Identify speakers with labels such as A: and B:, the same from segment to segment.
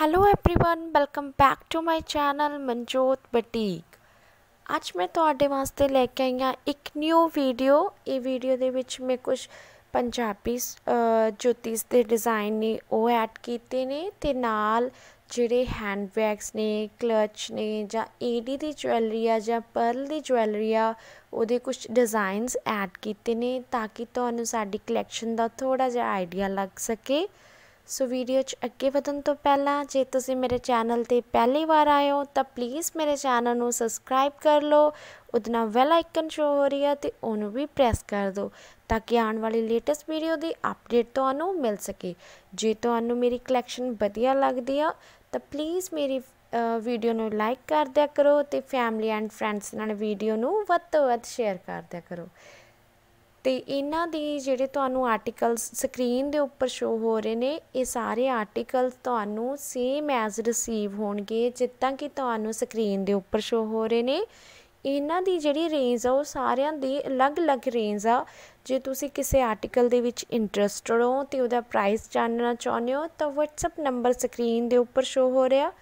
A: hello everyone welcome back to my channel Manjot boutique ਅੱਜ ਮੈਂ ਤੁਹਾਡੇ ਵਾਸਤੇ ਲੈ ਕੇ ਆਈ ਹਾਂ ਇੱਕ ਨਿਊ ਵੀਡੀਓ ਇਹ ਵੀਡੀਓ ਦੇ ਵਿੱਚ ਮੈਂ ਕੁਝ ਪੰਜਾਬੀ ਜੁੱਤੀਸ ਦੇ ਡਿਜ਼ਾਈਨ ਨੇ ਉਹ ਐਡ ਕੀਤੇ ਨੇ ਤੇ ਨਾਲ ਜਿਹੜੇ ਹੈਂਡ ਬੈਗਸ ਨੇ ਕਲਚ ਨੇ ਜਾਂ ਏਡੀ ਦੀ ਜੁਐਲਰੀ ਆ ਜਾਂ ਪਰਲ ਦੀ ਜੁਐਲਰੀ ਆ ਉਹਦੇ ਕੁਝ ਡਿਜ਼ਾਈਨਸ ਐਡ ਕੀਤੇ ਨੇ ਤਾਂ ਕਿ ਤੁਹਾਨੂੰ ਸਾਡੀ ਕਲੈਕਸ਼ਨ ਦਾ ਥੋੜਾ ਜਿਹਾ ਆਈਡੀਆ ਲੱਗ ਸਕੇ ਸੋ ਵੀਡੀਓ 'ਚ ਅੱਗੇ ਵਧਣ ਤੋਂ ਪਹਿਲਾਂ ਜੇ ਤੁਸੀਂ ਮੇਰੇ ਚੈਨਲ ਤੇ ਪਹਿਲੀ ਵਾਰ ਆਏ ਹੋ ਤਾਂ ਪਲੀਜ਼ ਮੇਰੇ ਚੈਨਲ ਨੂੰ ਸਬਸਕ੍ਰਾਈਬ ਕਰ ਲਓ ਉਦਨਾ ਵੈਲ ਆਈਕਨ ਸ਼ੋ ਹੋ ਰਹੀ ਹੈ ਤੇ ਉਹਨੂੰ ਵੀ ਪ੍ਰੈਸ ਕਰ ਦਿਓ ਤਾਂ ਕਿ ਆਉਣ ਵਾਲੀ ਲੇਟੈਸਟ ਵੀਡੀਓ ਦੀ ਅਪਡੇਟ ਤੁਹਾਨੂੰ ਮਿਲ ਸਕੇ ਜੇ ਤੁਹਾਨੂੰ ਮੇਰੀ ਕਲੈਕਸ਼ਨ ਵਧੀਆ ਲੱਗਦੀ ਆ ਤਾਂ ਪਲੀਜ਼ ਮੇਰੀ ਵੀਡੀਓ ਨੂੰ ਲਾਈਕ ਕਰ ਦਿਆ ਕਰੋ ਤੇ ਫੈਮਿਲੀ ਐਂਡ ਫਰੈਂਡਸ ਨਾਲ ਵੀਡੀਓ ਨੂੰ ਵੱਧ ਤੋਂ ਵੱਧ ਸ਼ੇਅਰ ਕਰ ਦਿਆ ਕਰੋ ਤੇ ਇਹਨਾਂ ਦੀ ਜਿਹੜੇ ਤੁਹਾਨੂੰ ਆਰਟੀਕਲਸ ਸਕਰੀਨ ਦੇ ਉੱਪਰ ਸ਼ੋ ਹੋ ਰਹੇ ਨੇ ਇਹ ਸਾਰੇ ਆਰਟੀਕਲਸ ਤੁਹਾਨੂੰ ਸੇਮ ਐਜ਼ ਰਿਸੀਵ ਹੋਣਗੇ ਜਿੱਦਾਂ ਕਿ ਤੁਹਾਨੂੰ ਸਕਰੀਨ ਦੇ ਉੱਪਰ ਸ਼ੋ ਹੋ ਰਹੇ ਨੇ ਇਹਨਾਂ ਦੀ ਜਿਹੜੀ ਰੇਂਜ ਆ ਉਹ ਸਾਰਿਆਂ ਦੀ ਅਲੱਗ-ਅਲੱਗ ਰੇਂਜ ਆ ਜੇ ਤੁਸੀਂ ਕਿਸੇ ਆਰਟੀਕਲ ਦੇ ਵਿੱਚ ਇੰਟਰਸਟਡ ਹੋ ਤੇ ਉਹਦਾ ਪ੍ਰਾਈਸ ਜਾਣਨਾ ਚਾਹੁੰਦੇ ਹੋ ਤਾਂ WhatsApp ਨੰਬਰ ਸਕਰੀਨ ਦੇ ਉੱਪਰ ਸ਼ੋ ਹੋ ਰਿਹਾ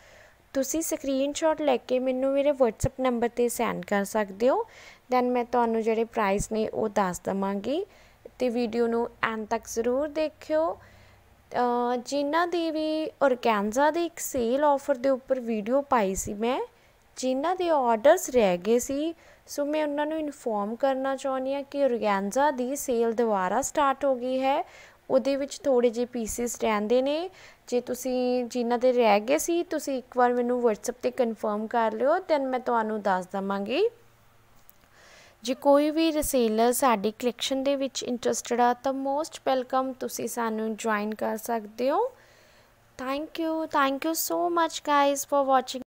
A: ਤੁਸੀਂ ਸਕਰੀਨਸ਼ਾਟ ਲੈ ਕੇ ਮੈਨੂੰ ਮੇਰੇ WhatsApp ਨੰਬਰ ਤੇ ਸੈਂਡ ਕਰ ਸਕਦੇ ਹੋ ਦੈਨ ਮੈਂ ਤੁਹਾਨੂੰ ਜਿਹੜੇ ਪ੍ਰਾਈਸ ਨੇ ਉਹ ਦੱਸ ਦਵਾਂਗੀ ਤੇ ਵੀਡੀਓ ਨੂੰ ਐਂਡ ਤੱਕ ਜ਼ਰੂਰ ਦੇਖਿਓ ਜਿਨ੍ਹਾਂ ਦੀ ਵੀ ਔਰਗੈਂਜ਼ਾ ਦੀ ਇੱਕ ਸੇਲ ਆਫਰ ਦੇ ਉੱਪਰ ਵੀਡੀਓ ਪਾਈ ਸੀ ਮੈਂ ਜਿਨ੍ਹਾਂ ਦੇ ਆਰਡਰਸ ਰਹਿ ਗਏ ਸੀ ਸੋ ਮੈਂ ਉਹਨਾਂ ਨੂੰ ਇਨਫੋਰਮ ਕਰਨਾ ਚਾਹੁੰਦੀ ਆ ਕਿ ਔਰਗੈਂਜ਼ਾ ਦੀ ਸੇਲ ਦੁਬਾਰਾ ਸਟਾਰਟ ਹੋ ਗਈ ਹੈ ਉਹਦੇ ਵਿੱਚ ਥੋੜੇ ਜਿਹੇ ਪੀਸਿਸ ਰਹਿੰਦੇ ਨੇ ਜੇ ਤੁਸੀਂ ਜਿਨ੍ਹਾਂ ਦੇ ਰਹਿ ਗਏ ਸੀ ਤੁਸੀਂ ਇੱਕ ਵਾਰ ਮੈਨੂੰ WhatsApp ਤੇ ਕਨਫਰਮ ਕਰ ਲਿਓ ਦੈਨ ਮੈਂ ਤੁਹਾਨੂੰ ਦੱਸ ਦਵਾਂਗੀ ਜੇ ਕੋਈ ਵੀ ਰਿਸੇਲਰ ਸਾਡੀ ਕਲੈਕਸ਼ਨ ਦੇ ਵਿੱਚ ਇੰਟਰਸਟਿਡ ਆ ਤਾਂ ਮੋਸਟ ਵੈਲਕਮ ਤੁਸੀਂ ਸਾਨੂੰ ਜੁਆਇਨ ਕਰ ਸਕਦੇ ਹੋ thank you thank you so much guys for watching